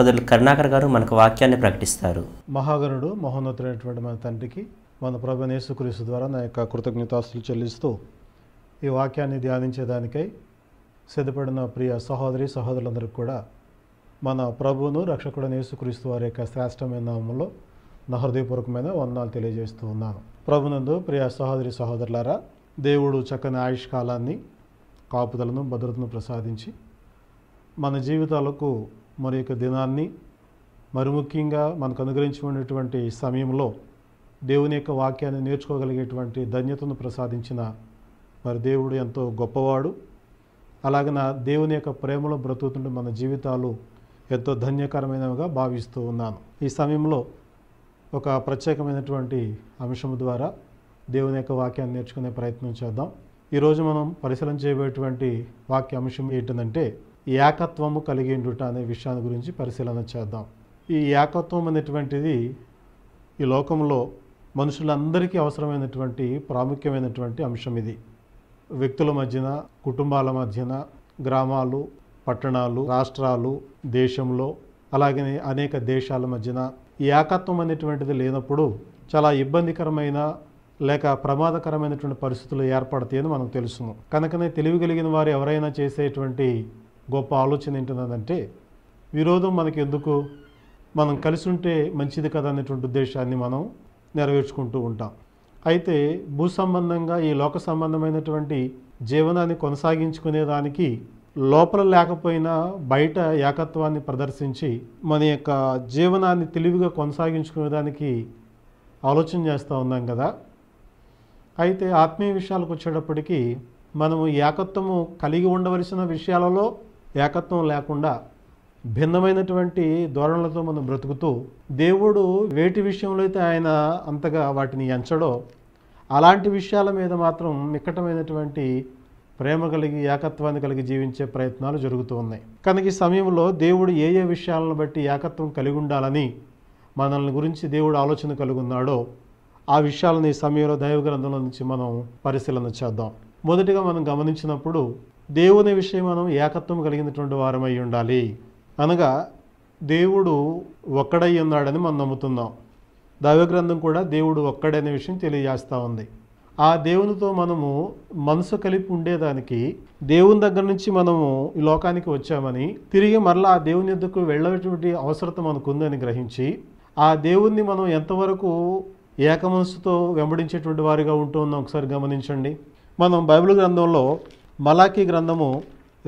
సహోదరులు కరుణాకర్ గారు మనకు వాక్యాన్ని ప్రకటిస్తారు మహాగణుడు మహోన్నతుడైనటువంటి మన తండ్రికి మన ప్రభు యేసుక్రీస్తు ద్వారా నా యొక్క కృతజ్ఞతాస్తులు చెల్లిస్తూ ఈ వాక్యాన్ని ధ్యానించేదానికై సిద్ధపడిన ప్రియ సహోదరి సహోదరులందరికీ కూడా మన ప్రభువును రక్షకుడు యేసుక్రీస్తు వారి యొక్క శ్రేష్టమైన నామంలో నా హృదయపూర్వకమైన వందనాలు తెలియజేస్తూ ఉన్నాను ప్రభునందు ప్రియ సహోదరి సహోదరులారా దేవుడు చక్కని ఆయుష్కాలాన్ని కాపుదలను భద్రతను ప్రసాదించి మన జీవితాలకు మరి యొక్క దినాన్ని మరి ముఖ్యంగా మనకు అనుగ్రహించబడినటువంటి సమయంలో దేవుని యొక్క వాక్యాన్ని నేర్చుకోగలిగేటువంటి ధన్యతను ప్రసాదించిన మరి దేవుడు ఎంతో గొప్పవాడు నా దేవుని యొక్క ప్రేమలో బ్రతుకుతుంటే మన జీవితాలు ఎంతో ధన్యకరమైనవిగా భావిస్తూ ఉన్నాను ఈ సమయంలో ఒక ప్రత్యేకమైనటువంటి అంశం ద్వారా దేవుని యొక్క వాక్యాన్ని నేర్చుకునే ప్రయత్నం చేద్దాం ఈరోజు మనం పరిశీలన చేయబోయేటువంటి వాక్య అంశం ఏంటంటే ఏకత్వము కలిగి ఉండుట అనే విషయాన్ని గురించి పరిశీలన చేద్దాం ఈ ఏకత్వం అనేటువంటిది ఈ లోకంలో మనుషులందరికీ అవసరమైనటువంటి ప్రాముఖ్యమైనటువంటి అంశం ఇది వ్యక్తుల మధ్యన కుటుంబాల మధ్యన గ్రామాలు పట్టణాలు రాష్ట్రాలు దేశంలో అలాగే అనేక దేశాల మధ్యన ఏకత్వం అనేటువంటిది లేనప్పుడు చాలా ఇబ్బందికరమైన లేక ప్రమాదకరమైనటువంటి పరిస్థితులు ఏర్పడతాయని మనకు తెలుసును కనుకనే తెలివి కలిగిన వారు ఎవరైనా చేసేటువంటి గొప్ప ఆలోచన ఏంటన్నదంటే విరోధం మనకి ఎందుకు మనం కలిసి ఉంటే మంచిది కదా అనేటువంటి ఉద్దేశాన్ని మనం నెరవేర్చుకుంటూ ఉంటాం అయితే భూ సంబంధంగా ఈ లోక సంబంధమైనటువంటి జీవనాన్ని కొనసాగించుకునే దానికి లోపల లేకపోయినా బయట ఏకత్వాన్ని ప్రదర్శించి మన యొక్క జీవనాన్ని తెలివిగా కొనసాగించుకునేదానికి ఆలోచన చేస్తూ ఉన్నాం కదా అయితే ఆత్మీయ విషయాలకు వచ్చేటప్పటికీ మనము ఏకత్వము కలిగి ఉండవలసిన విషయాలలో ఏకత్వం లేకుండా భిన్నమైనటువంటి ధోరణులతో మనం బ్రతుకుతూ దేవుడు వేటి విషయంలో అయితే ఆయన అంతగా వాటిని ఎంచడో అలాంటి విషయాల మీద మాత్రం మిక్కటమైనటువంటి ప్రేమ కలిగి ఏకత్వాన్ని కలిగి జీవించే ప్రయత్నాలు జరుగుతూ ఉన్నాయి కనుక ఈ సమయంలో దేవుడు ఏ ఏ విషయాలను బట్టి ఏకత్వం కలిగి ఉండాలని మనల్ని గురించి దేవుడు ఆలోచన కలిగి ఉన్నాడో ఆ విషయాలను ఈ సమయంలో దైవ గ్రంథంలో నుంచి మనం పరిశీలన చేద్దాం మొదటిగా మనం గమనించినప్పుడు దేవుని విషయం మనం ఏకత్వం కలిగినటువంటి వారమై ఉండాలి అనగా దేవుడు ఒక్కడై ఉన్నాడని మనం నమ్ముతున్నాం దైవగ్రంథం కూడా దేవుడు ఒక్కడనే విషయం తెలియజేస్తూ ఉంది ఆ దేవునితో మనము మనసు కలిపి ఉండేదానికి దేవుని దగ్గర నుంచి మనము ఈ లోకానికి వచ్చామని తిరిగి మరలా ఆ దేవుని ఎద్దుకు వెళ్ళటువంటి అవసరత మనకు ఉందని గ్రహించి ఆ దేవుణ్ణి మనం ఎంతవరకు ఏక మనసుతో వెంబడించేటువంటి వారిగా ఉంటూ ఉన్నాం ఒకసారి గమనించండి మనం బైబిల్ గ్రంథంలో మలాఖీ గ్రంథము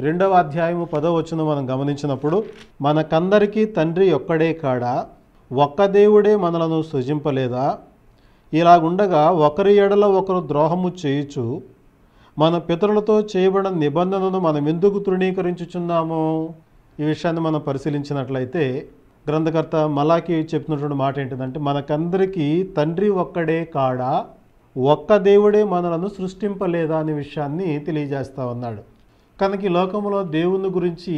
రెండవ అధ్యాయము పదో వచ్చిన మనం గమనించినప్పుడు మనకందరికీ తండ్రి ఒక్కడే కాడా ఒక్క దేవుడే మనలను సృజింపలేదా ఇలాగుండగా ఒకరి ఎడల ఒకరు ద్రోహము చేయొచ్చు మన పితరులతో చేయబడిన నిబంధనను మనం ఎందుకు తృణీకరించుచున్నాము ఈ విషయాన్ని మనం పరిశీలించినట్లయితే గ్రంథకర్త మలాఖీ చెప్పినటువంటి మాట ఏంటిదంటే మనకందరికీ తండ్రి ఒక్కడే కాడా ఒక్క దేవుడే మనలను సృష్టింపలేదా అనే విషయాన్ని తెలియజేస్తూ ఉన్నాడు కనుక ఈ లోకంలో దేవుని గురించి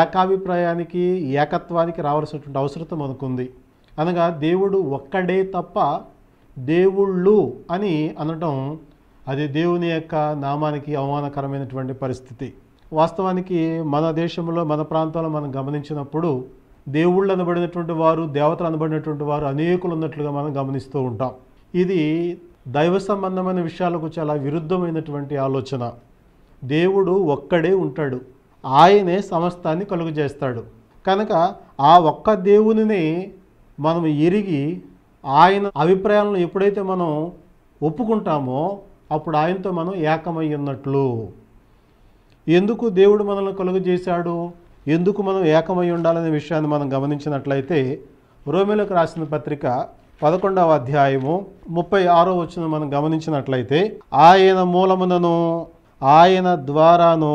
ఏకాభిప్రాయానికి ఏకత్వానికి రావాల్సినటువంటి అవసరం మనకుంది అనగా దేవుడు ఒక్కడే తప్ప దేవుళ్ళు అని అనటం అది దేవుని యొక్క నామానికి అవమానకరమైనటువంటి పరిస్థితి వాస్తవానికి మన దేశంలో మన ప్రాంతంలో మనం గమనించినప్పుడు దేవుళ్ళు అనబడినటువంటి వారు దేవతలు అనబడినటువంటి వారు అనేకులు ఉన్నట్లుగా మనం గమనిస్తూ ఉంటాం ఇది దైవ సంబంధమైన విషయాలకు చాలా విరుద్ధమైనటువంటి ఆలోచన దేవుడు ఒక్కడే ఉంటాడు ఆయనే సమస్తాన్ని కలుగజేస్తాడు కనుక ఆ ఒక్క దేవునిని మనం ఎరిగి ఆయన అభిప్రాయాలను ఎప్పుడైతే మనం ఒప్పుకుంటామో అప్పుడు ఆయనతో మనం ఏకమై ఉన్నట్లు ఎందుకు దేవుడు మనల్ని కలుగజేశాడు ఎందుకు మనం ఏకమై ఉండాలనే విషయాన్ని మనం గమనించినట్లయితే రోమిలకు రాసిన పత్రిక పదకొండవ అధ్యాయము ముప్పై ఆరో వచ్చిన మనం గమనించినట్లయితే ఆయన మూలమునను ఆయన ద్వారాను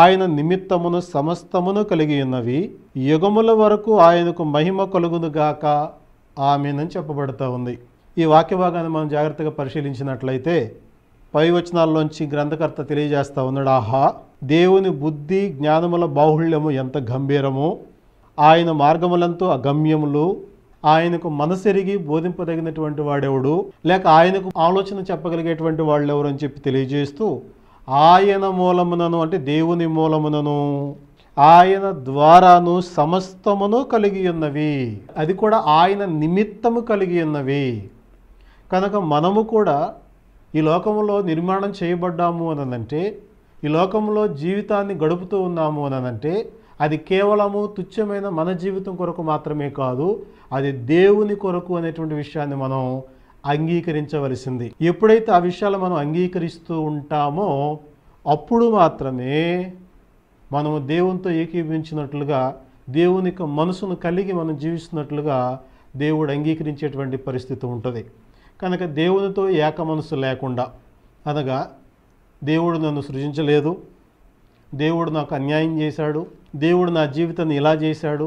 ఆయన నిమిత్తమును సమస్తమును కలిగి ఉన్నవి యుగముల వరకు ఆయనకు మహిమ కలుగునుగాక ఆమెనని చెప్పబడుతూ ఉంది ఈ వాక్య భాగాన్ని మనం జాగ్రత్తగా పరిశీలించినట్లయితే పై వచనాల్లోంచి గ్రంథకర్త తెలియజేస్తూ ఉన్నాడు ఆహా దేవుని బుద్ధి జ్ఞానముల బాహుళ్యము ఎంత గంభీరము ఆయన మార్గములంతో అగమ్యములు ఆయనకు మనసెరిగి బోధింపదగినటువంటి వాడెవడు లేక ఆయనకు ఆలోచన చెప్పగలిగేటువంటి వాళ్ళు ఎవరు అని చెప్పి తెలియజేస్తూ ఆయన మూలమునను అంటే దేవుని మూలమునను ఆయన ద్వారాను సమస్తమును కలిగి ఉన్నవి అది కూడా ఆయన నిమిత్తము కలిగి ఉన్నవి కనుక మనము కూడా ఈ లోకంలో నిర్మాణం చేయబడ్డాము అనంటే ఈ లోకంలో జీవితాన్ని గడుపుతూ ఉన్నాము అనంటే అది కేవలము తుచ్చమైన మన జీవితం కొరకు మాత్రమే కాదు అది దేవుని కొరకు అనేటువంటి విషయాన్ని మనం అంగీకరించవలసింది ఎప్పుడైతే ఆ విషయాలు మనం అంగీకరిస్తూ ఉంటామో అప్పుడు మాత్రమే మనము దేవునితో ఏకీభవించినట్లుగా దేవుని మనసును కలిగి మనం జీవిస్తున్నట్లుగా దేవుడు అంగీకరించేటువంటి పరిస్థితి ఉంటుంది కనుక దేవునితో ఏక మనసు లేకుండా అనగా దేవుడు నన్ను సృజించలేదు దేవుడు నాకు అన్యాయం చేశాడు దేవుడు నా జీవితాన్ని ఇలా చేశాడు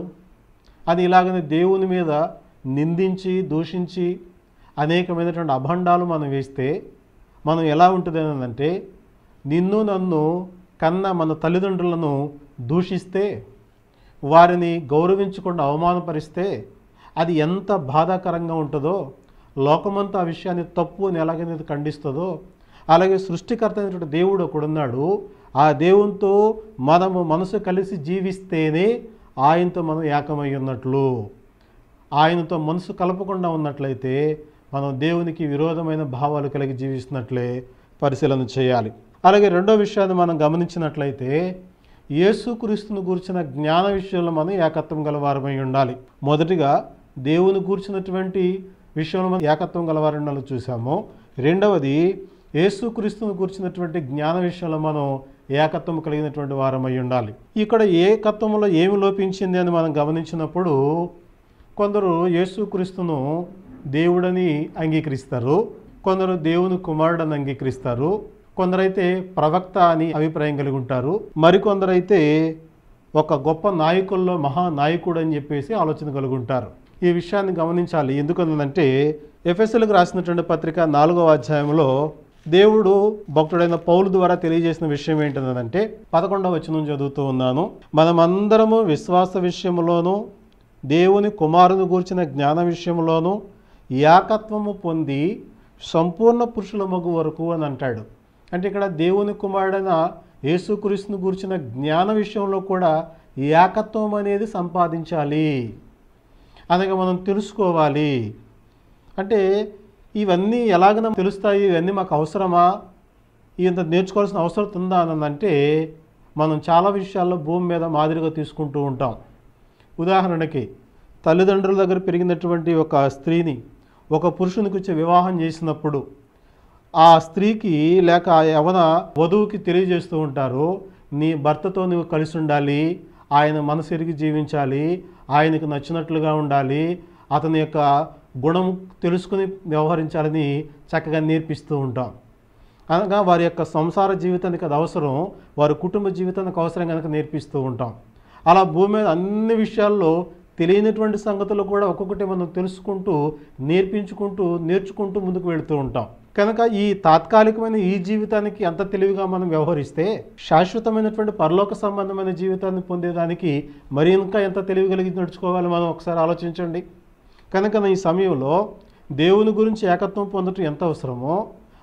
అది ఇలాగనే దేవుని మీద నిందించి దూషించి అనేకమైనటువంటి అభండాలు మనం వేస్తే మనం ఎలా ఉంటుంది అంటే నిన్ను నన్ను కన్న మన తల్లిదండ్రులను దూషిస్తే వారిని గౌరవించకుండా అవమానపరిస్తే అది ఎంత బాధాకరంగా ఉంటుందో లోకమంతా ఆ విషయాన్ని తప్పు అని ఎలాగైతే ఖండిస్తుందో అలాగే సృష్టికర్త అయినటువంటి దేవుడు ఒకడున్నాడు ఆ దేవునితో మనము మనసు కలిసి జీవిస్తేనే ఆయనతో మనం ఏకమై ఉన్నట్లు ఆయనతో మనసు కలపకుండా ఉన్నట్లయితే మనం దేవునికి విరోధమైన భావాలు కలిగి జీవిస్తున్నట్లే పరిశీలన చేయాలి అలాగే రెండో విషయాన్ని మనం గమనించినట్లయితే యేసుక్రీస్తును గూర్చిన జ్ఞాన విషయంలో మనం ఏకత్వం గలవారమై ఉండాలి మొదటిగా దేవుని కూర్చున్నటువంటి విషయంలో మనం ఏకత్వం గలవారు ఉండాలని చూసాము రెండవది యేసుక్రీస్తును కూర్చున్నటువంటి జ్ఞాన విషయంలో మనం ఏకత్వం కలిగినటువంటి వారమై ఉండాలి ఇక్కడ ఏకత్వంలో ఏమి లోపించింది అని మనం గమనించినప్పుడు కొందరు యేసుక్రీస్తును దేవుడని అంగీకరిస్తారు కొందరు దేవుని కుమారుడని అంగీకరిస్తారు కొందరైతే ప్రవక్త అని అభిప్రాయం కలిగి ఉంటారు మరికొందరైతే ఒక గొప్ప నాయకుల్లో మహానాయకుడు అని చెప్పేసి ఆలోచన కలిగి ఉంటారు ఈ విషయాన్ని గమనించాలి ఎందుకంటే ఎఫ్ఎస్ఎల్కి రాసినటువంటి పత్రిక నాలుగవ అధ్యాయంలో దేవుడు భక్తుడైన పౌలు ద్వారా తెలియజేసిన విషయం ఏంటంటే పదకొండవ వచనం చదువుతూ ఉన్నాను మనమందరము విశ్వాస విషయంలోనూ దేవుని కుమారుని గూర్చిన జ్ఞాన విషయంలోనూ ఏకత్వము పొంది సంపూర్ణ పురుషుల మగు వరకు అని అంటాడు అంటే ఇక్కడ దేవుని కుమారుడైన యేసుక్రీస్తుని గూర్చిన జ్ఞాన విషయంలో కూడా ఏకత్వం అనేది సంపాదించాలి అనగా మనం తెలుసుకోవాలి అంటే ఇవన్నీ ఎలాగైనా తెలుస్తాయి ఇవన్నీ మాకు అవసరమా ఇంత నేర్చుకోవాల్సిన అవసరం ఉందా అని అంటే మనం చాలా విషయాల్లో భూమి మీద మాదిరిగా తీసుకుంటూ ఉంటాం ఉదాహరణకి తల్లిదండ్రుల దగ్గర పెరిగినటువంటి ఒక స్త్రీని ఒక పురుషునికి వచ్చి వివాహం చేసినప్పుడు ఆ స్త్రీకి లేక యవన వధువుకి తెలియజేస్తూ ఉంటారు నీ భర్తతో నువ్వు కలిసి ఉండాలి ఆయన మనసు జీవించాలి ఆయనకు నచ్చినట్లుగా ఉండాలి అతని యొక్క గుణం తెలుసుకుని వ్యవహరించాలని చక్కగా నేర్పిస్తూ ఉంటాం అనగా వారి యొక్క సంసార జీవితానికి అది అవసరం వారి కుటుంబ జీవితానికి అవసరం కనుక నేర్పిస్తూ ఉంటాం అలా భూమి మీద అన్ని విషయాల్లో తెలియనటువంటి సంగతులు కూడా ఒక్కొక్కటి మనం తెలుసుకుంటూ నేర్పించుకుంటూ నేర్చుకుంటూ ముందుకు వెళుతూ ఉంటాం కనుక ఈ తాత్కాలికమైన ఈ జీవితానికి అంత తెలివిగా మనం వ్యవహరిస్తే శాశ్వతమైనటువంటి పరలోక సంబంధమైన జీవితాన్ని పొందేదానికి మరి ఇంకా ఎంత తెలివి కలిగి నడుచుకోవాలి మనం ఒకసారి ఆలోచించండి కనుక ఈ సమయంలో దేవుని గురించి ఏకత్వం పొందటం ఎంత అవసరమో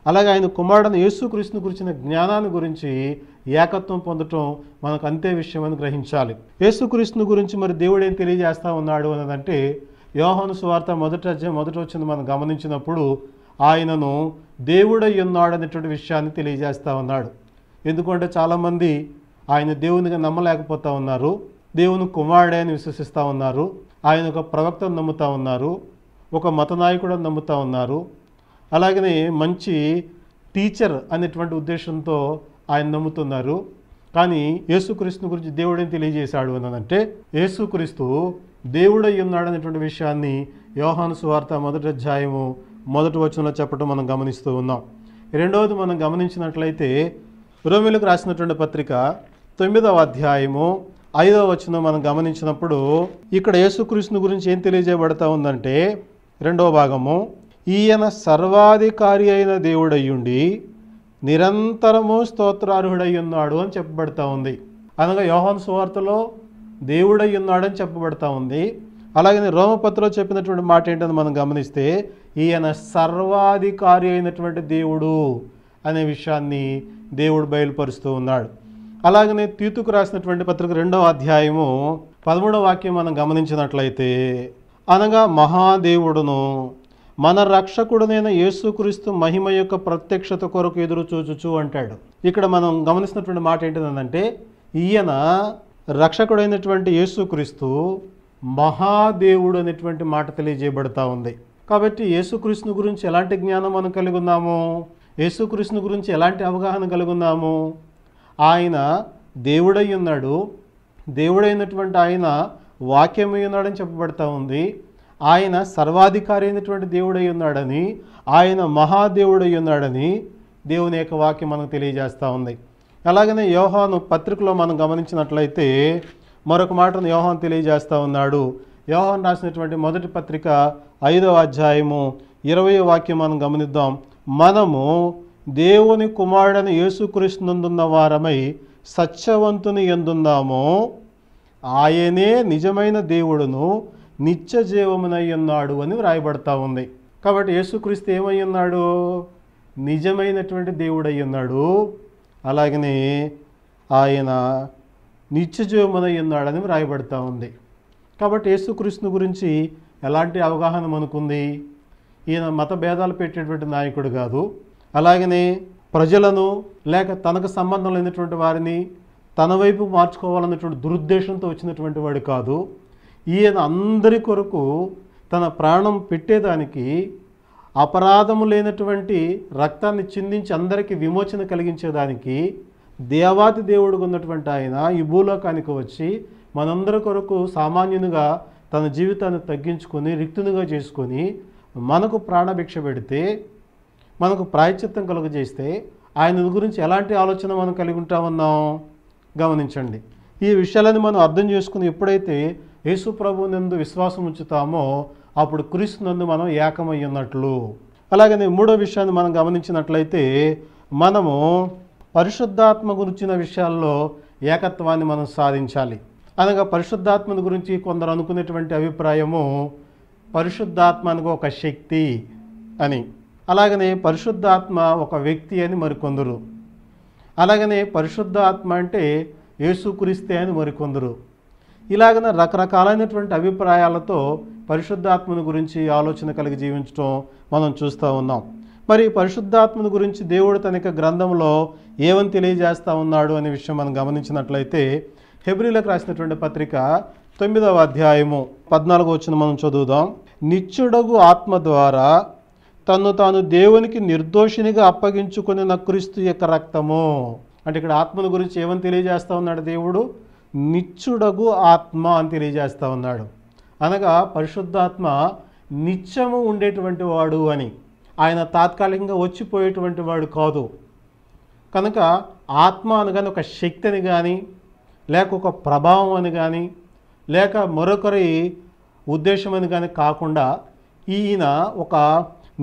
అలాగే ఆయన కుమారుడైన యేసుక్రీస్తుని గురించిన జ్ఞానాన్ని గురించి ఏకత్వం పొందటం మనకు అంతే విషయం అని గ్రహించాలి యేసుక్రీస్తుని గురించి మరి దేవుడు ఏం తెలియజేస్తా ఉన్నాడు అన్నదంటే యోహను సువార్త మొదట మొదట వచ్చింది మనం గమనించినప్పుడు ఆయనను దేవుడై ఉన్నాడు అనేటువంటి విషయాన్ని తెలియజేస్తూ ఉన్నాడు ఎందుకంటే చాలామంది ఆయన దేవునిగా నమ్మలేకపోతూ ఉన్నారు దేవుని కుమారుడే అని విశ్వసిస్తూ ఉన్నారు ఆయన ఒక ప్రవక్తను నమ్ముతా ఉన్నారు ఒక మత నాయకుడు నమ్ముతా ఉన్నారు అలాగనే మంచి టీచర్ అనేటువంటి ఉద్దేశంతో ఆయన నమ్ముతున్నారు కానీ యేసుక్రీస్తుని గురించి దేవుడిని తెలియజేశాడు అన్నదంటే యేసుక్రీస్తు దేవుడై ఉన్నాడు అనేటువంటి విషయాన్ని యోహాను సువార్త మొదటి అధ్యాయము మొదటి వచనంలో చెప్పడం మనం గమనిస్తూ ఉన్నాం రెండవది మనం గమనించినట్లయితే రోమిలకు రాసినటువంటి పత్రిక తొమ్మిదవ అధ్యాయము ఐదవ వచనం మనం గమనించినప్పుడు ఇక్కడ యేసుకృష్ణు గురించి ఏం తెలియజేయబడతా ఉందంటే రెండవ భాగము ఈయన సర్వాధికారి అయిన దేవుడయ్యుండి నిరంతరము స్తోత్రార్హుడై ఉన్నాడు అని చెప్పబడతా ఉంది అనగా యోహన్ సువార్తలో దేవుడై ఉన్నాడని చెప్పబడతా ఉంది అలాగే రోమపత్రలో చెప్పినటువంటి మాట ఏంటని మనం గమనిస్తే ఈయన సర్వాధికారి అయినటువంటి దేవుడు అనే విషయాన్ని దేవుడు బయలుపరుస్తూ ఉన్నాడు అలాగనే తీతుకు రాసినటువంటి పత్రిక రెండవ అధ్యాయము పదమూడవ వాక్యం మనం గమనించినట్లయితే అనగా మహాదేవుడును మన రక్షకుడునైన యేసుక్రీస్తు మహిమ యొక్క ప్రత్యక్షత కొరకు ఎదురు చూచుచు అంటాడు ఇక్కడ మనం గమనిస్తున్నటువంటి మాట ఏంటిదంటే ఈయన రక్షకుడైనటువంటి యేసుక్రీస్తు మహాదేవుడు అనేటువంటి మాట తెలియజేయబడతా ఉంది కాబట్టి యేసుక్రీస్తుని గురించి ఎలాంటి జ్ఞానం మనం కలిగి ఉన్నాము యేసుక్రీస్తుని గురించి ఎలాంటి అవగాహన కలిగి ఉన్నాము ఆయన దేవుడై ఉన్నాడు దేవుడైనటువంటి ఆయన వాక్యమై ఉన్నాడని చెప్పబడతా ఉంది ఆయన సర్వాధికారి అయినటువంటి దేవుడై ఉన్నాడని ఆయన మహాదేవుడై ఉన్నాడని దేవుని యొక్క వాక్యం మనకు తెలియజేస్తూ ఉంది అలాగనే యోహాను పత్రికలో మనం గమనించినట్లయితే మరొక మాటను యోహాన్ తెలియజేస్తూ ఉన్నాడు యోహాన్ రాసినటువంటి మొదటి పత్రిక ఐదవ అధ్యాయము ఇరవై వాక్యం మనం గమనిద్దాం మనము దేవుని కుమారుడని యేసుకృష్ణుందున్న వారమై సత్యవంతుని ఎందున్నామో ఆయనే నిజమైన దేవుడును నిత్య జీవమునయ్యున్నాడు అని వ్రాయబడతా ఉంది కాబట్టి యేసుక్రీస్తు ఏమై ఉన్నాడు నిజమైనటువంటి దేవుడై ఉన్నాడు అలాగనే ఆయన నిత్య జీవమునై ఉన్నాడని వ్రాయబడతా ఉంది కాబట్టి యేసుకృష్ణు గురించి ఎలాంటి అవగాహన మనకుంది ఈయన మత భేదాలు పెట్టేటువంటి నాయకుడు కాదు అలాగనే ప్రజలను లేక తనకు సంబంధం లేనటువంటి వారిని తన వైపు మార్చుకోవాలన్నటువంటి దురుద్దేశంతో వచ్చినటువంటి వాడు కాదు ఈయన అందరి కొరకు తన ప్రాణం పెట్టేదానికి అపరాధము లేనటువంటి రక్తాన్ని చిందించి అందరికీ విమోచన కలిగించేదానికి దేవాతి దేవుడికి ఉన్నటువంటి ఆయన ఈ భూలోకానికి వచ్చి మనందరి కొరకు సామాన్యునిగా తన జీవితాన్ని తగ్గించుకొని రిక్తునిగా చేసుకొని మనకు ప్రాణభిక్ష పెడితే మనకు ప్రాయచిత్తం కలుగజేస్తే ఆయన గురించి ఎలాంటి ఆలోచన మనం కలిగి ఉన్నాం గమనించండి ఈ విషయాలను మనం అర్థం చేసుకుని ఎప్పుడైతే యేసు ప్రభు నందు విశ్వాసం ఉంచుతామో అప్పుడు క్రీస్తు నందు మనం ఏకమయ్యున్నట్లు అలాగనే మూడో విషయాన్ని మనం గమనించినట్లయితే మనము పరిశుద్ధాత్మ గురించిన విషయాల్లో ఏకత్వాన్ని మనం సాధించాలి అనగా పరిశుద్ధాత్మని గురించి కొందరు అనుకునేటువంటి అభిప్రాయము పరిశుద్ధాత్మ అనగా ఒక శక్తి అని అలాగనే పరిశుద్ధాత్మ ఒక వ్యక్తి అని మరికొందరు అలాగనే పరిశుద్ధాత్మ అంటే యేసుక్రీస్తే అని మరికొందరు ఇలాగనే రకరకాలైనటువంటి అభిప్రాయాలతో పరిశుద్ధాత్మను గురించి ఆలోచన కలిగి జీవించడం మనం చూస్తూ ఉన్నాం మరి పరిశుద్ధాత్మను గురించి దేవుడు యొక్క గ్రంథంలో ఏమని తెలియజేస్తూ ఉన్నాడు అనే విషయం మనం గమనించినట్లయితే హెబ్రిలకు రాసినటువంటి పత్రిక తొమ్మిదవ అధ్యాయము పద్నాలుగో వచ్చిన మనం చదువుదాం నిత్యుడగు ఆత్మ ద్వారా తను తాను దేవునికి నిర్దోషినిగా అప్పగించుకుని క్రీస్తు యొక్క రక్తము అంటే ఇక్కడ ఆత్మల గురించి ఏమని తెలియజేస్తూ ఉన్నాడు దేవుడు నిత్యుడగు ఆత్మ అని తెలియజేస్తూ ఉన్నాడు అనగా పరిశుద్ధాత్మ నిత్యము ఉండేటువంటి వాడు అని ఆయన తాత్కాలికంగా వచ్చిపోయేటువంటి వాడు కాదు కనుక ఆత్మ అనగానే ఒక శక్తి అని కానీ లేక ఒక ప్రభావం అని కానీ లేక మరొకరి ఉద్దేశం అని కానీ కాకుండా ఈయన ఒక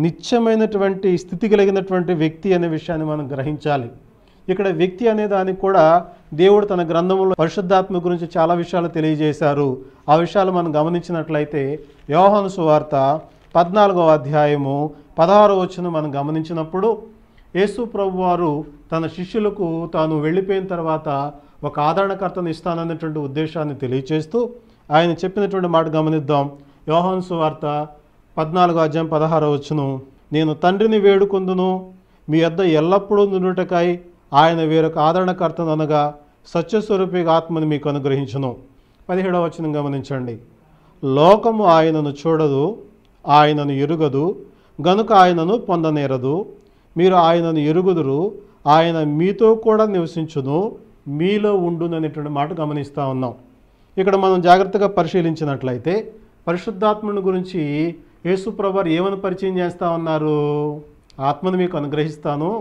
నిత్యమైనటువంటి స్థితి కలిగినటువంటి వ్యక్తి అనే విషయాన్ని మనం గ్రహించాలి ఇక్కడ వ్యక్తి అనే దానికి కూడా దేవుడు తన గ్రంథంలో పరిశుద్ధాత్మ గురించి చాలా విషయాలు తెలియజేశారు ఆ విషయాలు మనం గమనించినట్లయితే యోహాను సువార్త పద్నాలుగవ అధ్యాయము పదహారో వచ్చిన మనం గమనించినప్పుడు యేసు ప్రభు వారు తన శిష్యులకు తాను వెళ్ళిపోయిన తర్వాత ఒక ఆదరణకర్తను ఇస్తాననేటువంటి ఉద్దేశాన్ని తెలియచేస్తూ ఆయన చెప్పినటువంటి మాట గమనిద్దాం యోహాను సువార్త పద్నాలుగు అధ్యాయం పదహారో వచ్చును నేను తండ్రిని వేడుకుందును మీ యొద్ ఎల్లప్పుడూ నుండుటకై ఆయన వేరొక ఆదరణకర్తను అనగా ఆత్మని మీకు అనుగ్రహించును పదిహేడవ వచనం గమనించండి లోకము ఆయనను చూడదు ఆయనను ఎరుగదు గనుక ఆయనను పొందనేరదు మీరు ఆయనను ఎరుగుదురు ఆయన మీతో కూడా నివసించును మీలో అనేటువంటి మాట గమనిస్తూ ఉన్నాం ఇక్కడ మనం జాగ్రత్తగా పరిశీలించినట్లయితే పరిశుద్ధాత్మను గురించి ప్రభు ఏమని పరిచయం చేస్తా ఉన్నారు ఆత్మను మీకు అనుగ్రహిస్తాను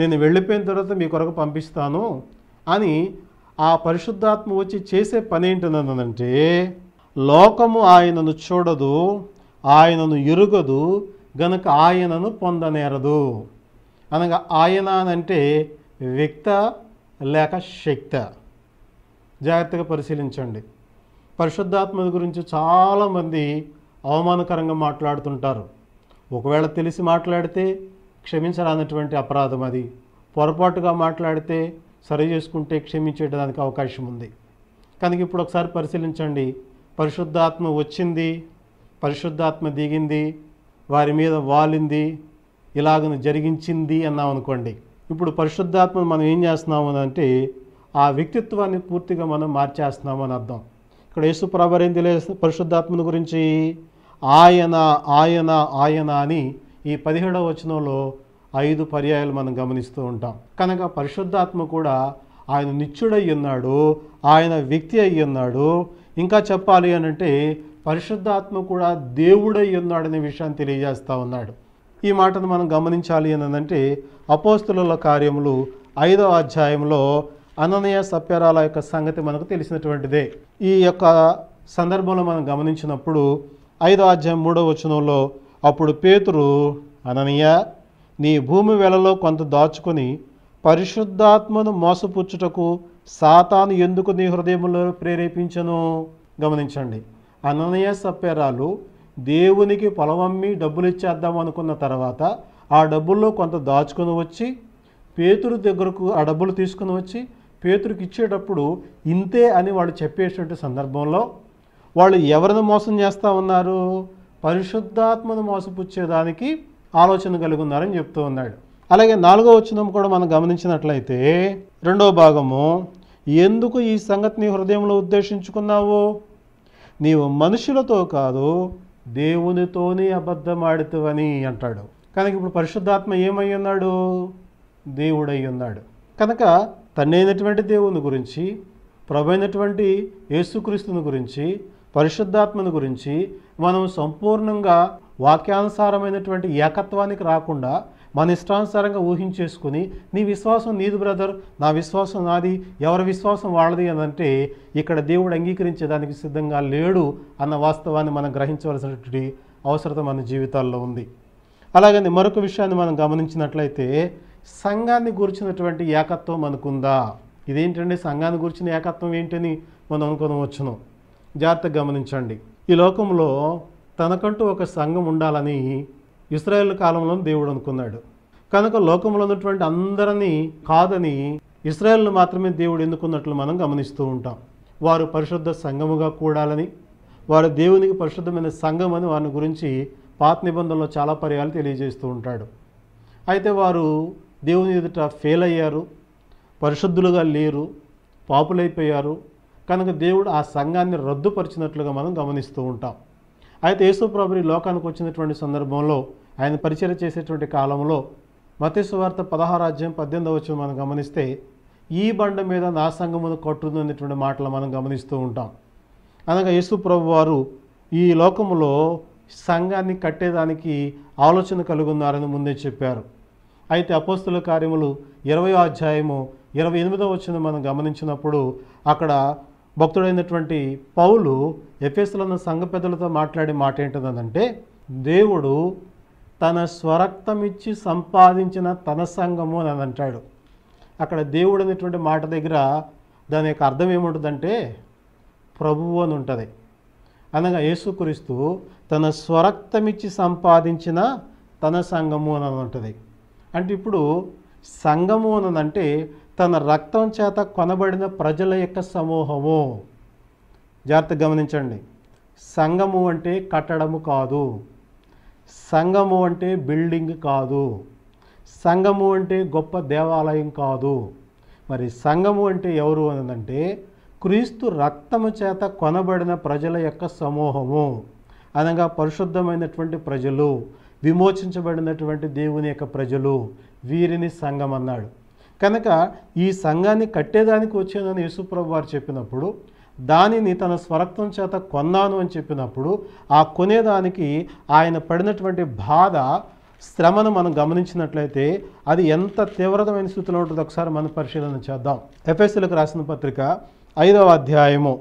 నేను వెళ్ళిపోయిన తర్వాత మీ కొరకు పంపిస్తాను అని ఆ పరిశుద్ధాత్మ వచ్చి చేసే పని ఏంటనంటే లోకము ఆయనను చూడదు ఆయనను ఎరుగదు గనుక ఆయనను పొందనేరదు అనగా ఆయన అంటే వ్యక్త లేక శక్త జాగ్రత్తగా పరిశీలించండి పరిశుద్ధాత్మ గురించి చాలామంది అవమానకరంగా మాట్లాడుతుంటారు ఒకవేళ తెలిసి మాట్లాడితే క్షమించరానటువంటి అపరాధం అది పొరపాటుగా మాట్లాడితే సరి చేసుకుంటే క్షమించేయడానికి అవకాశం ఉంది కనుక ఇప్పుడు ఒకసారి పరిశీలించండి పరిశుద్ధాత్మ వచ్చింది పరిశుద్ధాత్మ దిగింది వారి మీద వాలింది ఇలాగను జరిగించింది అన్నాం అనుకోండి ఇప్పుడు పరిశుద్ధాత్మ మనం ఏం చేస్తున్నాము అంటే ఆ వ్యక్తిత్వాన్ని పూర్తిగా మనం మార్చేస్తున్నామని అర్థం ఇక్కడ యేసుప్రభారేం తెలియ పరిశుద్ధాత్మను గురించి ఆయన ఆయన ఆయన అని ఈ పదిహేడవ వచనంలో ఐదు పర్యాయాలు మనం గమనిస్తూ ఉంటాం కనుక పరిశుద్ధాత్మ కూడా ఆయన నిత్యుడై ఉన్నాడు ఆయన వ్యక్తి అయి ఉన్నాడు ఇంకా చెప్పాలి అని అంటే పరిశుద్ధాత్మ కూడా దేవుడై ఉన్నాడనే విషయాన్ని తెలియజేస్తూ ఉన్నాడు ఈ మాటను మనం గమనించాలి అంటే అపోస్తుల కార్యములు ఐదవ అధ్యాయంలో అననయ సప్యరాల యొక్క సంగతి మనకు తెలిసినటువంటిదే ఈ యొక్క సందర్భంలో మనం గమనించినప్పుడు ఐదో అధ్యాయం మూడో వచనంలో అప్పుడు పేతురు అననీయ నీ భూమి వెలలో కొంత దాచుకొని పరిశుద్ధాత్మను మోసపుచ్చుటకు సాతాను ఎందుకు నీ హృదయంలో ప్రేరేపించను గమనించండి అననీయ సప్పేరాలు దేవునికి పొలమమ్మి డబ్బులు ఇచ్చేద్దాం అనుకున్న తర్వాత ఆ డబ్బుల్లో కొంత దాచుకొని వచ్చి పేతురు దగ్గరకు ఆ డబ్బులు తీసుకుని వచ్చి పేతురికి ఇచ్చేటప్పుడు ఇంతే అని వాళ్ళు చెప్పేటువంటి సందర్భంలో వాళ్ళు ఎవరిని మోసం చేస్తూ ఉన్నారు పరిశుద్ధాత్మను మోసపుచ్చేదానికి ఆలోచన కలిగి ఉన్నారని చెప్తూ ఉన్నాడు అలాగే నాలుగో వచనం కూడా మనం గమనించినట్లయితే రెండో భాగము ఎందుకు ఈ సంగతి నీ హృదయంలో ఉద్దేశించుకున్నావు నీవు మనుషులతో కాదు దేవునితోనే అబద్ధమాడుతావని అంటాడు కనుక ఇప్పుడు పరిశుద్ధాత్మ ఏమై ఉన్నాడు దేవుడై ఉన్నాడు కనుక తన్నైనటువంటి దేవుని గురించి అయినటువంటి యేసుక్రీస్తుని గురించి పరిశుద్ధాత్మను గురించి మనం సంపూర్ణంగా వాక్యానుసారమైనటువంటి ఏకత్వానికి రాకుండా మన ఇష్టానుసారంగా ఊహించేసుకుని నీ విశ్వాసం నీది బ్రదర్ నా విశ్వాసం నాది ఎవరి విశ్వాసం వాళ్ళది అని అంటే ఇక్కడ దేవుడు అంగీకరించేదానికి సిద్ధంగా లేడు అన్న వాస్తవాన్ని మనం గ్రహించవలసినటువంటి అవసరత మన జీవితాల్లో ఉంది అలాగని మరొక విషయాన్ని మనం గమనించినట్లయితే సంఘాన్ని గురించినటువంటి ఏకత్వం మనకుందా ఇదేంటండి సంఘాన్ని గూర్చిన ఏకత్వం ఏంటని మనం అనుకోవచ్చును జాగ్రత్తగా గమనించండి ఈ లోకంలో తనకంటూ ఒక సంఘం ఉండాలని ఇస్రాయేల్ కాలంలో దేవుడు అనుకున్నాడు కనుక లోకంలో ఉన్నటువంటి అందరినీ కాదని ఇస్రాయేల్ను మాత్రమే దేవుడు ఎన్నుకున్నట్లు మనం గమనిస్తూ ఉంటాం వారు పరిశుద్ధ సంఘముగా కూడాలని వారు దేవునికి పరిశుద్ధమైన సంఘం అని వారిని గురించి పాత నిబంధనలో చాలా పర్యాలు తెలియజేస్తూ ఉంటాడు అయితే వారు దేవుని ఎదుట ఫెయిల్ అయ్యారు పరిశుద్ధులుగా లేరు పాపులైపోయారు కనుక దేవుడు ఆ సంఘాన్ని రద్దుపరిచినట్లుగా మనం గమనిస్తూ ఉంటాం అయితే యేసుప్రభుని లోకానికి వచ్చినటువంటి సందర్భంలో ఆయన పరిచయం చేసేటువంటి కాలంలో మతేశ్వార్త పదహారు అధ్యాయం పద్దెనిమిది వచ్చిన మనం గమనిస్తే ఈ బండ మీద నా సంఘమును కట్టును అనేటువంటి మాటలు మనం గమనిస్తూ ఉంటాం అనగా యేసు ప్రభు వారు ఈ లోకములో సంఘాన్ని కట్టేదానికి ఆలోచన కలుగున్నారని ముందే చెప్పారు అయితే అపోస్తుల కార్యములు ఇరవై అధ్యాయము ఇరవై ఎనిమిదో వచ్చిన మనం గమనించినప్పుడు అక్కడ భక్తుడైనటువంటి పౌలు ఎఫ్ఎస్లో ఉన్న సంఘ పెద్దలతో మాట్లాడే మాట ఏంటంటే దేవుడు తన స్వరక్తం ఇచ్చి సంపాదించిన తన సంఘము అని అంటాడు అక్కడ దేవుడు అనేటువంటి మాట దగ్గర దాని యొక్క అర్థం ఏముంటుందంటే ప్రభువు అని ఉంటుంది అనగా యేసుక్రీస్తు తన స్వరక్తమిచ్చి సంపాదించిన తన సంఘము అని ఉంటుంది అంటే ఇప్పుడు సంఘము అనంటే తన రక్తం చేత కొనబడిన ప్రజల యొక్క సమూహము జాగ్రత్త గమనించండి సంఘము అంటే కట్టడము కాదు సంఘము అంటే బిల్డింగ్ కాదు సంఘము అంటే గొప్ప దేవాలయం కాదు మరి సంఘము అంటే ఎవరు అనంటే క్రీస్తు రక్తము చేత కొనబడిన ప్రజల యొక్క సమూహము అనగా పరిశుద్ధమైనటువంటి ప్రజలు విమోచించబడినటువంటి దేవుని యొక్క ప్రజలు వీరిని సంఘం అన్నాడు కనుక ఈ సంఘాన్ని కట్టేదానికి వచ్చానని యేసుప్రభు వారు చెప్పినప్పుడు దానిని తన స్వరత్వం చేత కొన్నాను అని చెప్పినప్పుడు ఆ కొనేదానికి ఆయన పడినటువంటి బాధ శ్రమను మనం గమనించినట్లయితే అది ఎంత తీవ్రతమైన స్థితిలో ఉంటుందో ఒకసారి మనం పరిశీలన చేద్దాం ఎఫ్ఎస్సీలకు రాసిన పత్రిక ఐదవ అధ్యాయము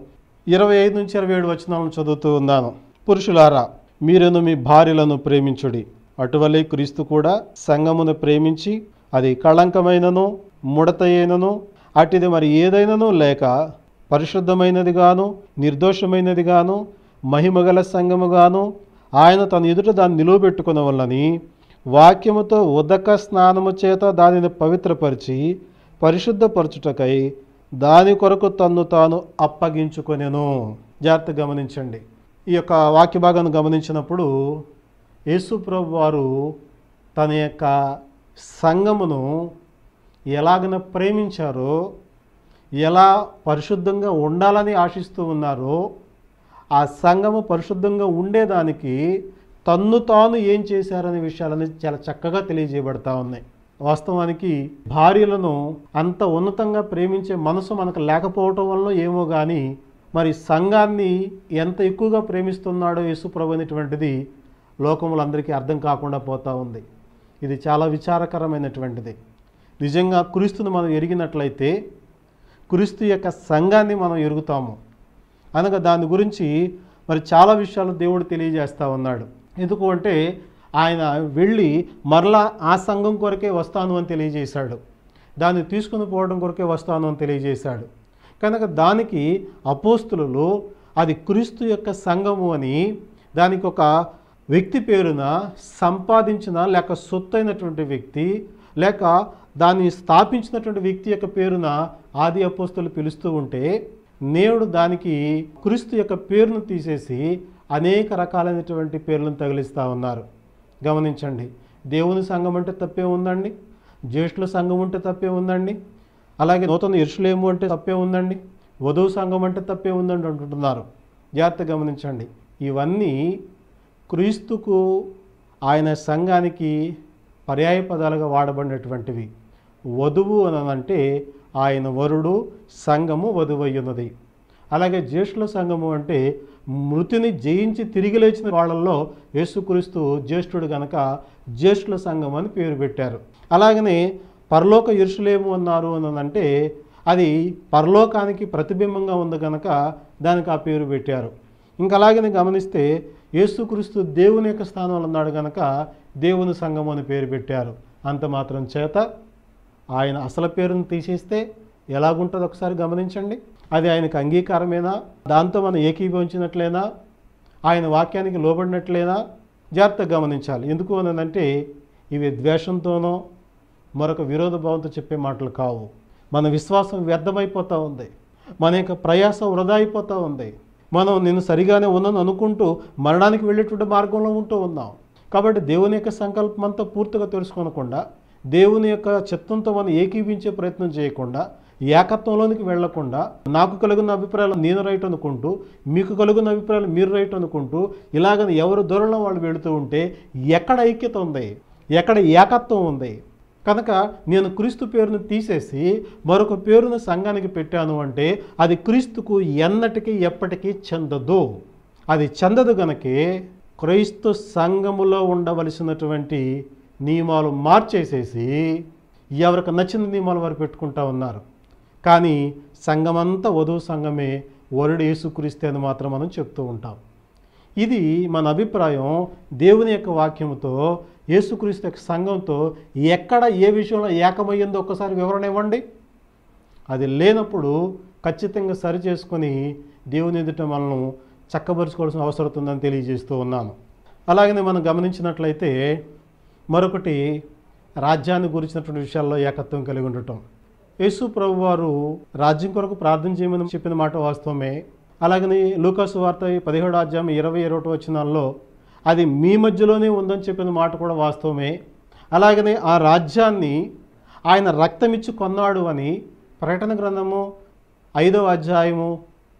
ఇరవై ఐదు నుంచి ఇరవై ఏడు వచనాలను చదువుతూ ఉన్నాను పురుషులారా మీరును మీ భార్యలను ప్రేమించుడి అటువలే క్రీస్తు కూడా సంఘమును ప్రేమించి అది కళంకమైనను ముడతయేనను అటుది మరి ఏదైనను లేక పరిశుద్ధమైనదిగాను నిర్దోషమైనదిగాను మహిమగల సంఘముగాను ఆయన తన ఎదుట దాన్ని నిలువబెట్టుకున్న వల్లని వాక్యముతో ఉదక స్నానము చేత దానిని పవిత్రపరిచి పరిశుద్ధపరచుటకై దాని కొరకు తన్ను తాను అప్పగించుకొనెను జాగ్రత్త గమనించండి ఈ యొక్క వాక్య భాగాన్ని గమనించినప్పుడు యేసుప్రభు వారు తన యొక్క సంఘమును ఎలాగన ప్రేమించారో ఎలా పరిశుద్ధంగా ఉండాలని ఆశిస్తూ ఉన్నారో ఆ సంఘము పరిశుద్ధంగా ఉండేదానికి తన్ను తాను ఏం చేశారనే విషయాలని చాలా చక్కగా తెలియజేయబడతా ఉన్నాయి వాస్తవానికి భార్యలను అంత ఉన్నతంగా ప్రేమించే మనసు మనకు లేకపోవటం వల్ల ఏమో కానీ మరి సంఘాన్ని ఎంత ఎక్కువగా ప్రేమిస్తున్నాడో యేసుప్రభు అనేటువంటిది లోకములందరికీ అర్థం కాకుండా పోతూ ఉంది ఇది చాలా విచారకరమైనటువంటిది నిజంగా క్రీస్తుని మనం ఎరిగినట్లయితే క్రీస్తు యొక్క సంఘాన్ని మనం ఎరుగుతాము అనగా దాని గురించి మరి చాలా విషయాలు దేవుడు తెలియజేస్తూ ఉన్నాడు ఎందుకు అంటే ఆయన వెళ్ళి మరలా ఆ సంఘం కొరకే వస్తాను అని తెలియజేశాడు దాన్ని తీసుకుని పోవడం కొరకే వస్తాను అని తెలియజేశాడు కనుక దానికి అపోస్తులలో అది క్రీస్తు యొక్క సంఘము అని దానికి ఒక వ్యక్తి పేరున సంపాదించిన లేక సొత్తైనటువంటి వ్యక్తి లేక దాన్ని స్థాపించినటువంటి వ్యక్తి యొక్క పేరున ఆది అపోస్తులు పిలుస్తూ ఉంటే నేడు దానికి క్రీస్తు యొక్క పేరును తీసేసి అనేక రకాలైనటువంటి పేర్లను తగిలిస్తూ ఉన్నారు గమనించండి దేవుని సంఘం అంటే తప్పే ఉందండి జ్యేష్ఠుల సంఘం అంటే తప్పే ఉందండి అలాగే నూతన ఇరుషులేము అంటే తప్పే ఉందండి వధువు సంఘం అంటే తప్పే ఉందండి అంటుంటున్నారు జాగ్రత్త గమనించండి ఇవన్నీ క్రీస్తుకు ఆయన సంఘానికి పర్యాయ పదాలుగా వాడబడినటువంటివి వధువు అనంటే ఆయన వరుడు సంఘము వధువయ్యున్నది అలాగే జ్యేష్ఠుల సంఘము అంటే మృతిని జయించి తిరిగి లేచిన వాళ్ళల్లో యేసుక్రీస్తు జ్యేష్ఠుడు గనక జ్యేష్ఠుల సంఘం అని పేరు పెట్టారు అలాగనే పరలోక ఇరుషులేము అన్నారు అనంటే అది పరలోకానికి ప్రతిబింబంగా ఉంది గనక దానికి ఆ పేరు పెట్టారు ఇంకా అలాగనే గమనిస్తే యేసుక్రీస్తు దేవుని యొక్క స్థానంలో ఉన్నాడు గనక దేవుని సంఘం అని పేరు పెట్టారు అంత మాత్రం చేత ఆయన అసలు పేరును తీసేస్తే ఎలాగుంటుందో ఒకసారి గమనించండి అది ఆయనకు అంగీకారమేనా దాంతో మనం ఏకీభవించినట్లయినా ఆయన వాక్యానికి లోబడినట్లయినా జాగ్రత్తగా గమనించాలి ఎందుకు అనేదంటే ఇవి ద్వేషంతోనో మరొక విరోధ భావంతో చెప్పే మాటలు కావు మన విశ్వాసం వ్యర్థమైపోతూ ఉంది మన యొక్క ప్రయాసం వృధా అయిపోతూ ఉంది మనం నేను సరిగానే ఉన్నాను అనుకుంటూ మరణానికి వెళ్ళేటువంటి మార్గంలో ఉంటూ ఉన్నాం కాబట్టి దేవుని యొక్క సంకల్పం అంతా పూర్తిగా తెలుసుకోనకుండా దేవుని యొక్క చిత్తంతో మనం ఏకీపించే ప్రయత్నం చేయకుండా ఏకత్వంలోనికి వెళ్లకుండా నాకు కలుగున్న అభిప్రాయాలు నేను రైట్ అనుకుంటూ మీకు కలుగున్న అభిప్రాయాలు మీరు రైట్ అనుకుంటూ ఇలాగని ఎవరు దూరంలో వాళ్ళు వెళుతూ ఉంటే ఎక్కడ ఐక్యత ఉంది ఎక్కడ ఏకత్వం ఉంది కనుక నేను క్రీస్తు పేరును తీసేసి మరొక పేరును సంఘానికి పెట్టాను అంటే అది క్రీస్తుకు ఎన్నటికీ ఎప్పటికీ చెందదు అది చెందదు గనకే క్రైస్తు సంఘములో ఉండవలసినటువంటి నియమాలు మార్చేసేసి ఎవరికి నచ్చిన నియమాలు వారు పెట్టుకుంటా ఉన్నారు కానీ సంఘమంతా వధువు సంఘమే వరుడు యేసుక్రీస్తే అని మాత్రం మనం చెప్తూ ఉంటాం ఇది మన అభిప్రాయం దేవుని యొక్క వాక్యంతో ఏసుక్రీస్తు యొక్క సంఘంతో ఎక్కడ ఏ విషయంలో ఏకమయ్యిందో ఒక్కసారి వివరణ ఇవ్వండి అది లేనప్పుడు ఖచ్చితంగా సరి చేసుకొని దేవుని ఎదుట మనం చక్కబరుచుకోవాల్సిన అవసరం ఉందని తెలియజేస్తూ ఉన్నాను అలాగనే మనం గమనించినట్లయితే మరొకటి రాజ్యాన్ని గురించినటువంటి విషయాల్లో ఏకత్వం కలిగి ఉండటం యేసు ప్రభు వారు రాజ్యం కొరకు ప్రార్థన చేయమని చెప్పిన మాట వాస్తవమే అలాగని లూకాసు వార్త పదిహేడు అధ్యాయం ఇరవై ఇరవై వచ్చినాల్లో అది మీ మధ్యలోనే ఉందని చెప్పిన మాట కూడా వాస్తవమే అలాగనే ఆ రాజ్యాన్ని ఆయన రక్తమిచ్చి కొన్నాడు అని ప్రకటన గ్రంథము ఐదవ అధ్యాయము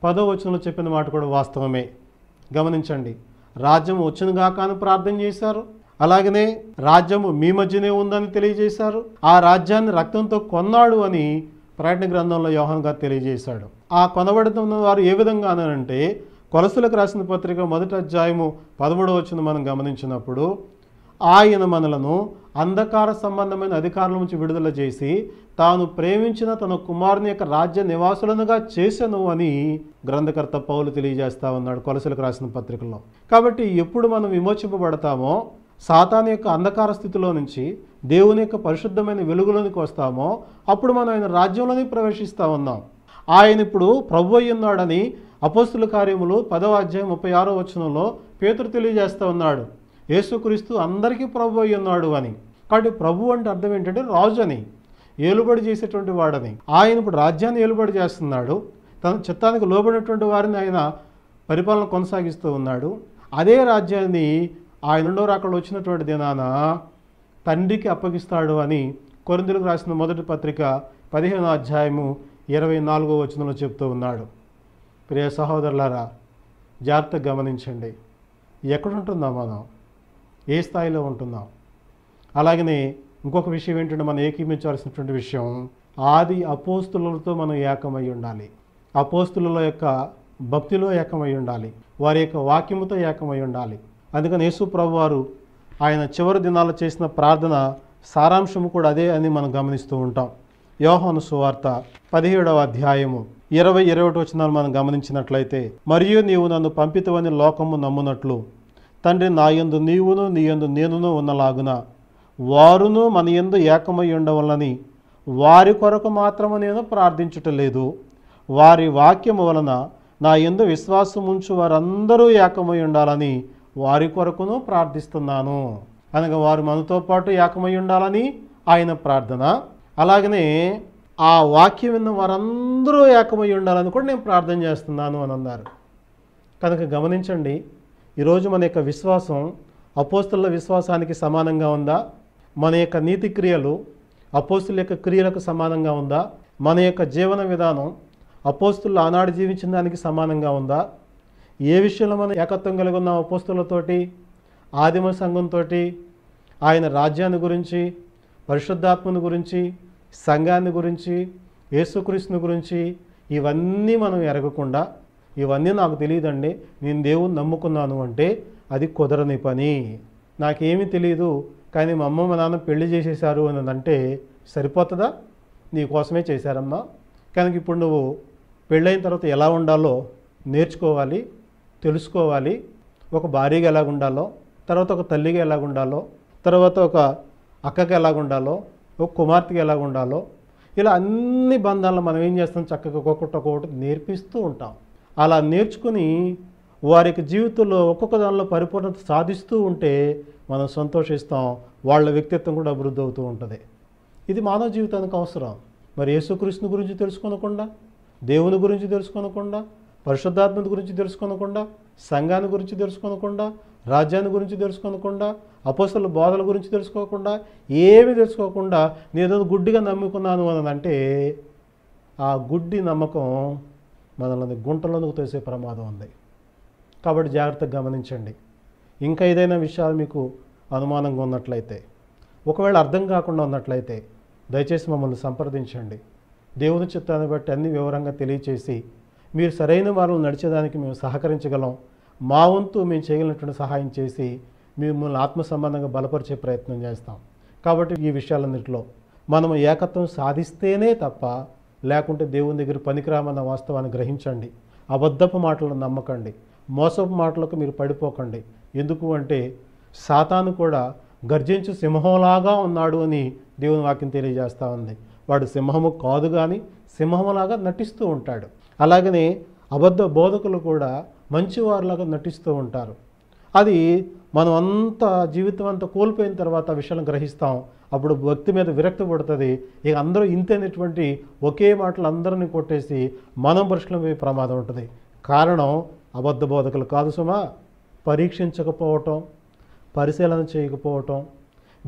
పదో వచనంలో చెప్పిన మాట కూడా వాస్తవమే గమనించండి రాజ్యం వచ్చునుగాక అని ప్రార్థన చేశారు అలాగనే రాజ్యము మీ మధ్యనే ఉందని తెలియజేశారు ఆ రాజ్యాన్ని రక్తంతో కొన్నాడు అని ప్రకటన గ్రంథంలో యోహన్ గారు తెలియజేశాడు ఆ కొనబడుతున్న వారు ఏ విధంగా అనంటే కొలసులకు రాసిన పత్రిక మొదటి అధ్యాయము పదమూడవ వచ్చిన మనం గమనించినప్పుడు ఆయన మనలను అంధకార సంబంధమైన అధికారుల నుంచి విడుదల చేసి తాను ప్రేమించిన తన కుమారుని యొక్క రాజ్య నివాసులనుగా చేశాను అని గ్రంథకర్త పౌలు తెలియజేస్తా ఉన్నాడు కొలసలకు రాసిన పత్రికల్లో కాబట్టి ఎప్పుడు మనం విమోచింపబడతామో సాతాన్ యొక్క అంధకార స్థితిలో నుంచి దేవుని యొక్క పరిశుద్ధమైన వెలుగులోనికి వస్తామో అప్పుడు మనం ఆయన రాజ్యంలోని ప్రవేశిస్తూ ఉన్నాం ఆయన ఇప్పుడు ప్రభు ఉన్నాడని అపోస్తుల కార్యములు పదవ అధ్యాయం ముప్పై ఆరో వచనంలో పేతురు తెలియజేస్తూ ఉన్నాడు యేసుక్రీస్తు అందరికీ ప్రభు ఉన్నాడు అని కాబట్టి ప్రభు అంటే అర్థం ఏంటంటే రాజు అని ఏలుబడి చేసేటువంటి వాడని ఆయన ఇప్పుడు రాజ్యాన్ని ఏలుబడి చేస్తున్నాడు తన చిత్తానికి లోబడినటువంటి వారిని ఆయన పరిపాలన కొనసాగిస్తూ ఉన్నాడు అదే రాజ్యాన్ని ఆ ఎల్లుండో అక్కడ వచ్చినటువంటి దినాన తండ్రికి అప్పగిస్తాడు అని కొరిందులకు రాసిన మొదటి పత్రిక పదిహేనో అధ్యాయము ఇరవై నాలుగో వచనంలో చెప్తూ ఉన్నాడు ప్రియ సహోదరులారా జాగ్రత్తగా గమనించండి ఎక్కడుంటున్నాం మనం ఏ స్థాయిలో ఉంటున్నాం అలాగనే ఇంకొక విషయం ఏంటంటే మనం ఏకీమించాల్సినటువంటి విషయం ఆది అపోస్తులతో మనం ఏకమై ఉండాలి అపోస్తుల యొక్క భక్తిలో ఏకమై ఉండాలి వారి యొక్క వాక్యముతో ఏకమై ఉండాలి అందుకని యేసు ప్రభు వారు ఆయన చివరి దినాల్లో చేసిన ప్రార్థన సారాంశము కూడా అదే అని మనం గమనిస్తూ ఉంటాం యోహాను సువార్త పదిహేడవ అధ్యాయము ఇరవై ఇరవై ఒకటి వచనాలు మనం గమనించినట్లయితే మరియు నీవు నన్ను పంపితవని లోకము నమ్మునట్లు తండ్రి నాయందు నీవును నీయందు నేనును ఉన్నలాగున వారును మన ఎందు ఏకమై ఉండవలని వారి కొరకు మాత్రము నేను లేదు వారి వాక్యము వలన నా ఎందు విశ్వాసం ఉంచు వారందరూ ఏకమై ఉండాలని వారి కొరకును ప్రార్థిస్తున్నాను అనగా వారు మనతో పాటు ఏకమై ఉండాలని ఆయన ప్రార్థన అలాగనే ఆ వాక్యం విన్న వారందరూ ఏకమై ఉండాలని కూడా నేను ప్రార్థన చేస్తున్నాను అని అన్నారు కనుక గమనించండి ఈరోజు మన యొక్క విశ్వాసం అపోస్తుల విశ్వాసానికి సమానంగా ఉందా మన యొక్క నీతి క్రియలు అపోస్తుల యొక్క క్రియలకు సమానంగా ఉందా మన యొక్క జీవన విధానం అపోస్తులు ఆనాడు జీవించిన దానికి సమానంగా ఉందా ఏ విషయంలో మనం ఏకత్వం కలిగి ఉన్న అపోస్తులతోటి ఆదిమ సంఘంతో ఆయన రాజ్యాన్ని గురించి పరిశుద్ధాత్మను గురించి సంఘాన్ని గురించి యేసుక్రీస్తుని గురించి ఇవన్నీ మనం ఎరగకుండా ఇవన్నీ నాకు తెలియదండి నేను దేవుని నమ్ముకున్నాను అంటే అది కుదరని పని నాకేమీ తెలియదు కానీ మా అమ్మ నాన్న పెళ్లి చేసేసారు అని అంటే సరిపోతుందా నీ కోసమే చేశారమ్మా కనుక ఇప్పుడు నువ్వు పెళ్ళైన తర్వాత ఎలా ఉండాలో నేర్చుకోవాలి తెలుసుకోవాలి ఒక భార్యగా ఎలాగ ఉండాలో తర్వాత ఒక తల్లిగా ఎలాగ ఉండాలో తర్వాత ఒక అక్కకి ఎలాగ ఉండాలో ఒక కుమార్తెకి ఎలాగ ఉండాలో ఇలా అన్ని బంధాలను మనం ఏం చేస్తాం చక్కగా ఒక్కొక్కటి ఒక్కొక్కటి నేర్పిస్తూ ఉంటాం అలా నేర్చుకుని వారికి జీవితంలో ఒక్కొక్క దానిలో పరిపూర్ణత సాధిస్తూ ఉంటే మనం సంతోషిస్తాం వాళ్ళ వ్యక్తిత్వం కూడా అభివృద్ధి అవుతూ ఉంటుంది ఇది మానవ జీవితానికి అవసరం మరి యేసుకృష్ణ గురించి తెలుసుకోనకుండా దేవుని గురించి తెలుసుకోనకుండా పరిశుద్ధాత్మ గురించి తెలుసుకోనకుండా సంఘాన్ని గురించి తెలుసుకోనకుండా రాజ్యాన్ని గురించి తెలుసుకోనకుండా అపోసల బోధల గురించి తెలుసుకోకుండా ఏమీ తెలుసుకోకుండా నేను గుడ్డిగా నమ్ముకున్నాను అనంటే ఆ గుడ్డి నమ్మకం మనల్ని గుంటలోనికి తోసే ప్రమాదం ఉంది కాబట్టి జాగ్రత్తగా గమనించండి ఇంకా ఏదైనా విషయాలు మీకు అనుమానంగా ఉన్నట్లయితే ఒకవేళ అర్థం కాకుండా ఉన్నట్లయితే దయచేసి మమ్మల్ని సంప్రదించండి దేవుని చిత్తాన్ని బట్టి అన్ని వివరంగా తెలియచేసి మీరు సరైన మార్గంలో నడిచేదానికి మేము సహకరించగలం మా వంతు మేము చేయగలిగినటువంటి సహాయం చేసి మిమ్మల్ని ఆత్మ సంబంధంగా బలపరిచే ప్రయత్నం చేస్తాం కాబట్టి ఈ విషయాలన్నింటిలో మనం ఏకత్వం సాధిస్తేనే తప్ప లేకుంటే దేవుని దగ్గర పనికిరామన్న వాస్తవాన్ని గ్రహించండి అబద్ధపు మాటలను నమ్మకండి మోసపు మాటలకు మీరు పడిపోకండి ఎందుకు అంటే సాతాను కూడా గర్జించు సింహంలాగా ఉన్నాడు అని దేవుని వాక్యం తెలియజేస్తూ ఉంది వాడు సింహము కాదు కానీ సింహంలాగా నటిస్తూ ఉంటాడు అలాగనే అబద్ధ బోధకులు కూడా మంచివారిలాగా నటిస్తూ ఉంటారు అది మనం అంత జీవితం అంతా కోల్పోయిన తర్వాత విషయాలను గ్రహిస్తాం అప్పుడు భక్తి మీద విరక్తి పడుతుంది ఇక అందరూ ఇంతైనటువంటి ఒకే మాటలు అందరినీ కొట్టేసి మనం పురుషులమే ప్రమాదం ఉంటుంది కారణం అబద్ధ బోధకులు కాదు సుమా పరీక్షించకపోవటం పరిశీలన చేయకపోవటం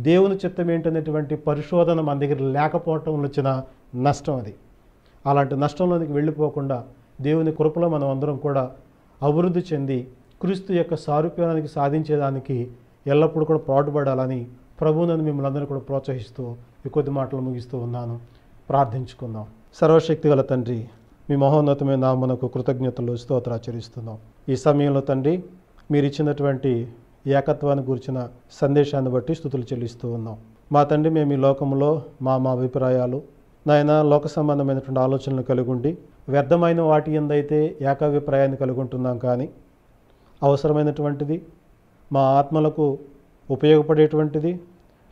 దేవుని చిత్తం ఏంటనేటువంటి పరిశోధన మన దగ్గర లేకపోవటం వచ్చిన నష్టం అది అలాంటి నష్టంలోనికి వెళ్ళిపోకుండా దేవుని కృపలో మనం అందరం కూడా అభివృద్ధి చెంది క్రీస్తు యొక్క సారూప్యానికి సాధించేదానికి ఎల్లప్పుడూ కూడా ప్రాటుపడాలని ప్రభువునని మిమ్మల్ని అందరూ కూడా ప్రోత్సహిస్తూ ఈ కొద్ది మాటలు ముగిస్తూ ఉన్నాను ప్రార్థించుకుందాం సర్వశక్తి గల తండ్రి మీ మహోన్నతమైన నామనకు కృతజ్ఞతలు స్తోత్రాచరిస్తున్నాం ఈ సమయంలో తండ్రి మీరు ఇచ్చినటువంటి ఏకత్వాన్ని గురిచిన సందేశాన్ని బట్టి స్థుతులు చెల్లిస్తూ ఉన్నాం మా తండ్రి మేము ఈ లోకంలో మా మా అభిప్రాయాలు నాయన లోక సంబంధమైనటువంటి ఆలోచనలు కలిగి వ్యర్థమైన వాటి ఎందైతే ఏకాభిప్రాయాన్ని కలుగుంటున్నాం కానీ అవసరమైనటువంటిది మా ఆత్మలకు ఉపయోగపడేటువంటిది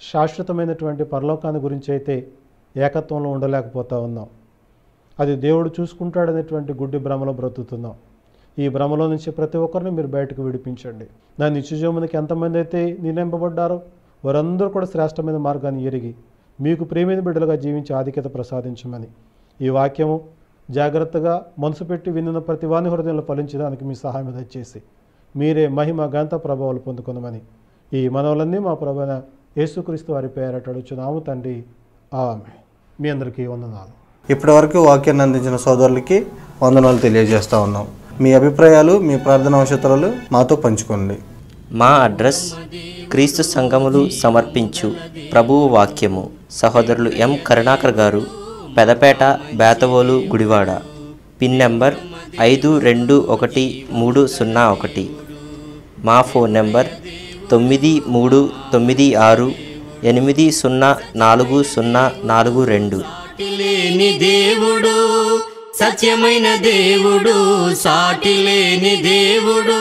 శాశ్వతమైనటువంటి పరలోకాన్ని గురించి అయితే ఏకత్వంలో ఉండలేకపోతూ ఉన్నాం అది దేవుడు చూసుకుంటాడనేటువంటి గుడ్డి భ్రమలో బ్రతుకుతున్నాం ఈ భ్రమలో నుంచి ప్రతి ఒక్కరిని మీరు బయటకు విడిపించండి నా నిత్యజీవనకి ఎంతమంది అయితే నిర్ణయింపబడ్డారో వారందరూ కూడా శ్రేష్టమైన మార్గాన్ని ఎరిగి మీకు ప్రేమైన బిడ్డలుగా జీవించి ఆధిక్యత ప్రసాదించమని ఈ వాక్యము జాగ్రత్తగా మనసు పెట్టి విన్న ప్రతి వాని హృదయంలో ఫలించడానికి మీ సహాయం దయచేసి మీరే మహిమ గంత ప్రభావాలు పొందుకునమని ఈ మనవులన్నీ మా ప్రభున యేసుక్రీస్తు వారి పేరట అడుగుచున్నాము తండ్రి ఆమె మీ అందరికీ వందనాలు ఇప్పటివరకు వాక్యాన్ని అందించిన సోదరులకి వందనాలు తెలియజేస్తూ ఉన్నాం మీ అభిప్రాయాలు మీ ప్రార్థన అవసరాలు మాతో పంచుకోండి మా అడ్రస్ క్రీస్తు సంఘములు సమర్పించు ప్రభువు వాక్యము సహోదరులు ఎం కరుణాకర్ గారు పెదపేట బేతవోలు గుడివాడ పిన్ నెంబర్ ఐదు రెండు ఒకటి మూడు సున్నా ఒకటి మా ఫోన్ నెంబర్ తొమ్మిది మూడు తొమ్మిది ఆరు ఎనిమిది సున్నా నాలుగు సున్నా నాలుగు రెండు దేవుడు సత్యమైన దేవుడు సాటి లేని దేవుడు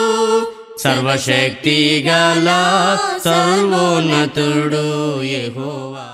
సర్వశక్తి గల సర్వోన్నతుడు యహోవా